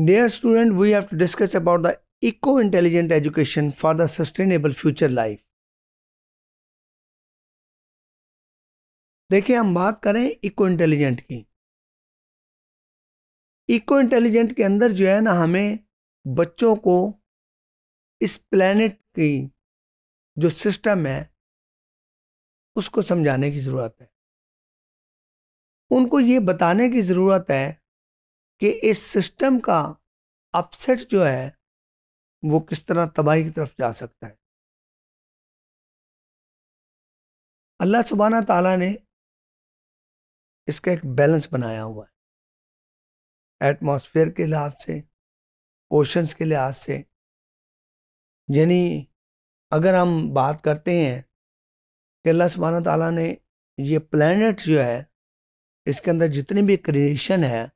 Dear student, we have to discuss about the eco-intelligent education for the sustainable future life. देखिए हम बात करें eco intelligent की eco intelligent के अंदर जो है ना हमें बच्चों को इस प्लानट की जो सिस्टम है उसको समझाने की ज़रूरत है उनको ये बताने की ज़रूरत है कि इस सिस्टम का अपसेट जो है वो किस तरह तबाही की तरफ जा सकता है अल्लाह सुबहाना ताला ने इसका एक बैलेंस बनाया हुआ है एटमॉस्फेयर के लिहाज से ओशंस के लिहाज से यानी अगर हम बात करते हैं कि अल्लाह सुबहाना ताला ने ये प्लानट जो है इसके अंदर जितनी भी क्रिएशन है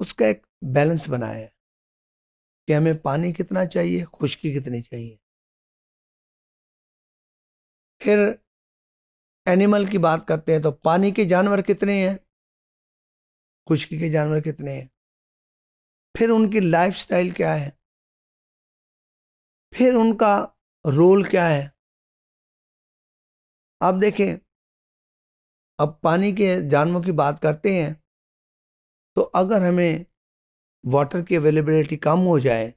उसका एक बैलेंस बनाया है कि हमें पानी कितना चाहिए खुश्की कितनी चाहिए फिर एनिमल की बात करते हैं तो पानी के जानवर कितने हैं खुश्की के जानवर कितने हैं फिर उनकी लाइफस्टाइल क्या है फिर उनका रोल क्या है आप देखें अब पानी के जानवरों की बात करते हैं तो अगर हमें वाटर की अवेलेबिलिटी कम हो जाए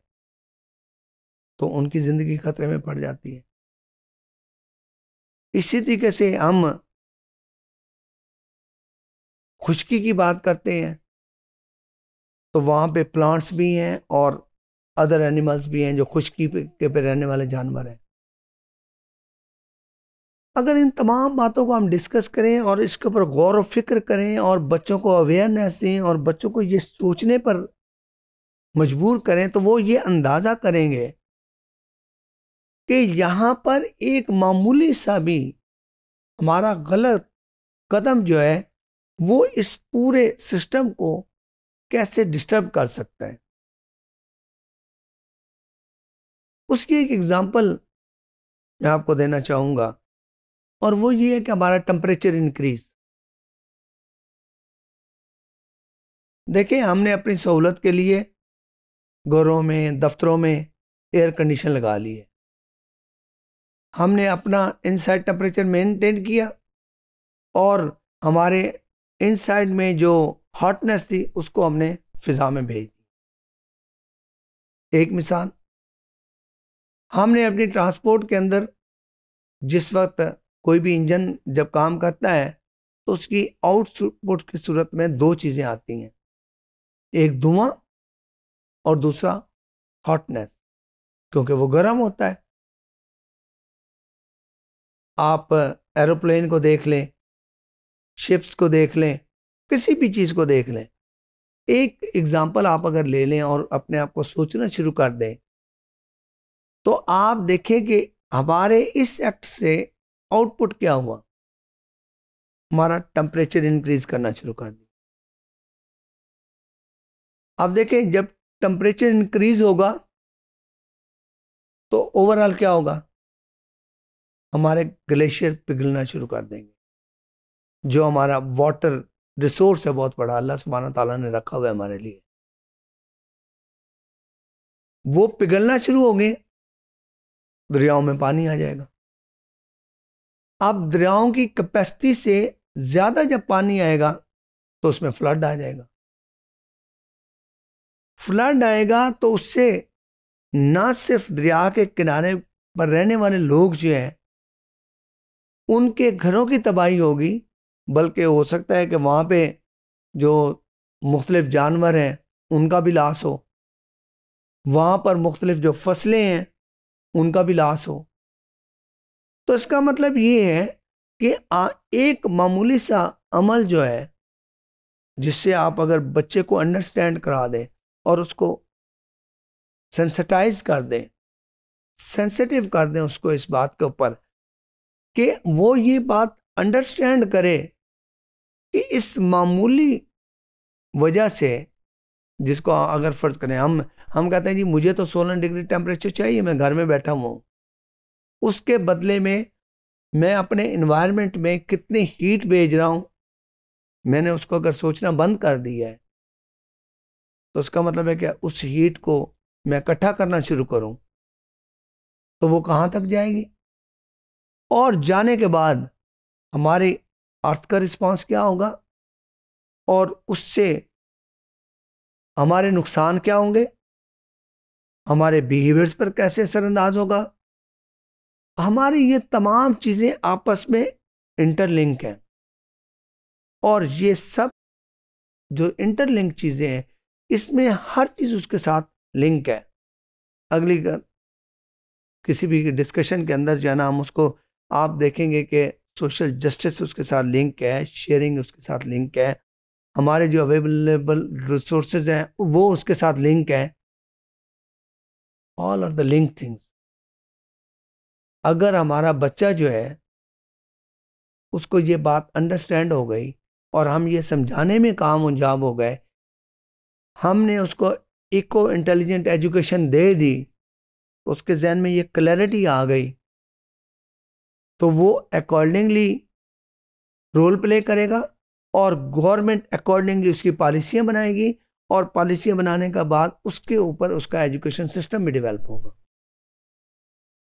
तो उनकी ज़िंदगी खतरे में पड़ जाती है इसी तरीके से हम खुशकी की बात करते हैं तो वहाँ पे प्लांट्स भी हैं और अदर एनिमल्स भी हैं जो खुशकी के पे रहने वाले जानवर हैं अगर इन तमाम बातों को हम डिस्कस करें और इसके ऊपर गौर व फिक्र करें और बच्चों को अवेयरनेस दें और बच्चों को ये सोचने पर मजबूर करें तो वो ये अंदाज़ा करेंगे कि यहाँ पर एक मामूली सा भी हमारा गलत कदम जो है वो इस पूरे सिस्टम को कैसे डिस्टर्ब कर सकता है उसकी एक एग्ज़ाम्पल मैं आपको देना चाहूँगा और वो ये है कि हमारा टेम्परेचर इंक्रीज देखिए हमने अपनी सहूलत के लिए घरों में दफ्तरों में एयर कंडीशन लगा ली है हमने अपना इनसाइड टेम्परेचर मेंटेन किया और हमारे इनसाइड में जो हॉटनेस थी उसको हमने फिजा में भेज दी एक मिसाल हमने अपनी ट्रांसपोर्ट के अंदर जिस वक्त कोई भी इंजन जब काम करता है तो उसकी आउटपुट की सूरत में दो चीज़ें आती हैं एक धुआं और दूसरा हॉटनेस क्योंकि वो गर्म होता है आप एरोप्लेन को देख लें शिप्स को देख लें किसी भी चीज़ को देख लें एक एग्ज़ाम्पल आप अगर ले लें और अपने आप को सोचना शुरू कर दें तो आप देखें कि हमारे इस एक्ट से आउटपुट क्या हुआ हमारा टेम्परेचर इंक्रीज करना शुरू कर दिया अब देखें जब टेम्परेचर इंक्रीज होगा तो ओवरऑल क्या होगा हमारे ग्लेशियर पिघलना शुरू कर देंगे जो हमारा वाटर रिसोर्स है बहुत बड़ा अल्लाह सुबहाना तला ने रखा हुआ है हमारे लिए वो पिघलना शुरू होंगे दरियाओं में पानी आ जाएगा अब दरियाओं की कैपेसिटी से ज़्यादा जब पानी आएगा तो उसमें फ्लड आ जाएगा फ्लड आएगा तो उससे ना सिर्फ दरिया के किनारे पर रहने वाले लोग जो हैं उनके घरों की तबाही होगी बल्कि हो सकता है कि वहाँ पे जो मुख्तलिफ जानवर हैं उनका भी लाश हो वहाँ पर मुख्तलिफ जो फसलें हैं उनका भी लाश हो तो इसका मतलब ये है कि आ, एक मामूली सा अमल जो है जिससे आप अगर बच्चे को अंडरस्टैंड करा दें और उसको सेंसिटाइज कर दें सेंसिटिव कर दें उसको इस बात के ऊपर कि वो ये बात अंडरस्टैंड करे कि इस मामूली वजह से जिसको अगर फ़र्ज़ करें हम हम कहते हैं जी मुझे तो सोलह डिग्री टेम्परेचर चाहिए मैं घर में बैठा हुआ हूँ उसके बदले में मैं अपने इन्वायरमेंट में कितनी हीट भेज रहा हूँ मैंने उसको अगर सोचना बंद कर दिया है तो उसका मतलब है क्या उस हीट को मैं इकट्ठा करना शुरू करूँ तो वो कहाँ तक जाएगी और जाने के बाद हमारे अर्थ का रिस्पांस क्या होगा और उससे हमारे नुकसान क्या होंगे हमारे बिहेवियर्स पर कैसे असरअंदाज होगा हमारी ये तमाम चीज़ें आपस में इंटरलिंक हैं और ये सब जो इंटरलिंक चीज़ें हैं इसमें हर चीज़ उसके साथ लिंक है अगली किसी भी डिस्कशन के अंदर जाना हम उसको आप देखेंगे कि सोशल जस्टिस उसके साथ लिंक है शेयरिंग उसके साथ लिंक है हमारे जो अवेलेबल रिसोर्सेज हैं वो उसके साथ लिंक है all are the link things अगर हमारा बच्चा जो है उसको ये बात अंडरस्टैंड हो गई और हम ये समझाने में काम उंजाब हो गए हमने उसको इको इंटेलिजेंट एजुकेशन दे दी तो उसके जहन में ये क्लैरिटी आ गई तो वो अकॉर्डिंगली रोल प्ले करेगा और गवर्नमेंट अकॉर्डिंगली उसकी पॉलिसियाँ बनाएगी और पॉलिसियाँ बनाने के बाद उसके ऊपर उसका एजुकेशन सिस्टम भी डेवलप होगा